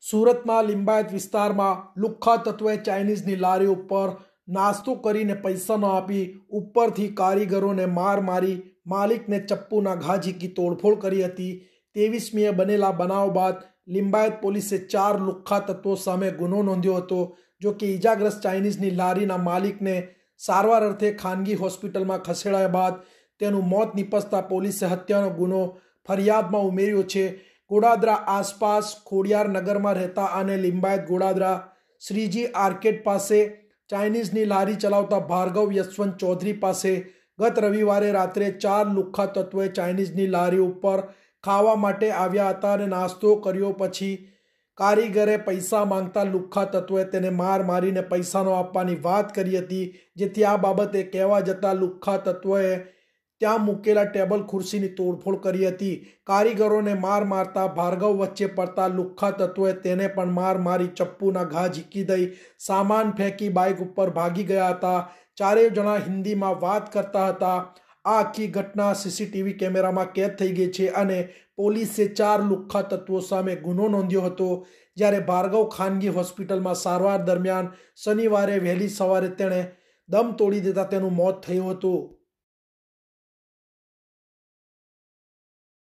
સુરતમાં લિંબાયત વિસ્તારમાં લુખ્ખા તત્વે ચાઇનીઝની લારી ઉપર નાસ્તો કરીને પૈસા ન આપી ઉપરથી કારીગરોને માર મારી માલિકને ચપ્પુના ઘા ઝીકી તોડફોડ કરી હતી તેવીસમીએ બનેલા બનાવ બાદ લિંબાયત પોલીસે ચાર લુખ્ખા તત્વો સામે ગુનો નોંધ્યો હતો જો કે ઇજાગ્રસ્ત ચાઇનીઝની લારીના માલિકને સારવાર અર્થે ખાનગી હોસ્પિટલમાં ખસેડાયા બાદ તેનું મોત નિપજતા પોલીસે હત્યાનો ગુનો ફરિયાદમાં ઉમેર્યો છે ગોડાદરા આસપાસ ખોડિયાર નગરમાં રહેતા અને લિંબાયત ગોડાદરા શ્રીજી આર્કેટ પાસે ચાઇનીઝની લારી ચલાવતા ભાર્ગવ યશવંત ચૌધરી પાસે ગત રવિવારે રાત્રે ચાર લુખ્ખા તત્વોએ ચાઇનીઝની લારી ઉપર ખાવા માટે આવ્યા હતા અને નાસ્તો કર્યો પછી કારીગરે પૈસા માંગતા લુખ્ખા તત્વોએ તેને માર મારીને પૈસાનો આપવાની વાત કરી હતી જેથી આ બાબતે કહેવા જતા લુખ્ખા તત્વોએ ત્યાં મૂકેલા ટેબલ ખુરશીની તોડફોડ કરી હતી કારીગરોને માર મારતા ભાર્ગવ વચ્ચે પડતા લુખ્ખા તત્વોએ તેને પણ માર મારી ચપ્પુના ઘા ઝીકી દઈ સામાન ફેંકી બાઇક ઉપર ભાગી ગયા હતા ચારેય જણા હિન્દીમાં વાત કરતા હતા આ આખી ઘટના સીસીટીવી કેમેરામાં કેદ થઈ ગઈ છે અને પોલીસે ચાર લુખ્ખા તત્વો સામે ગુનો નોંધ્યો હતો જ્યારે ભાર્ગવ ખાનગી હોસ્પિટલમાં સારવાર દરમિયાન શનિવારે વહેલી સવારે તેણે દમ તોડી દેતા તેનું મોત થયું હતું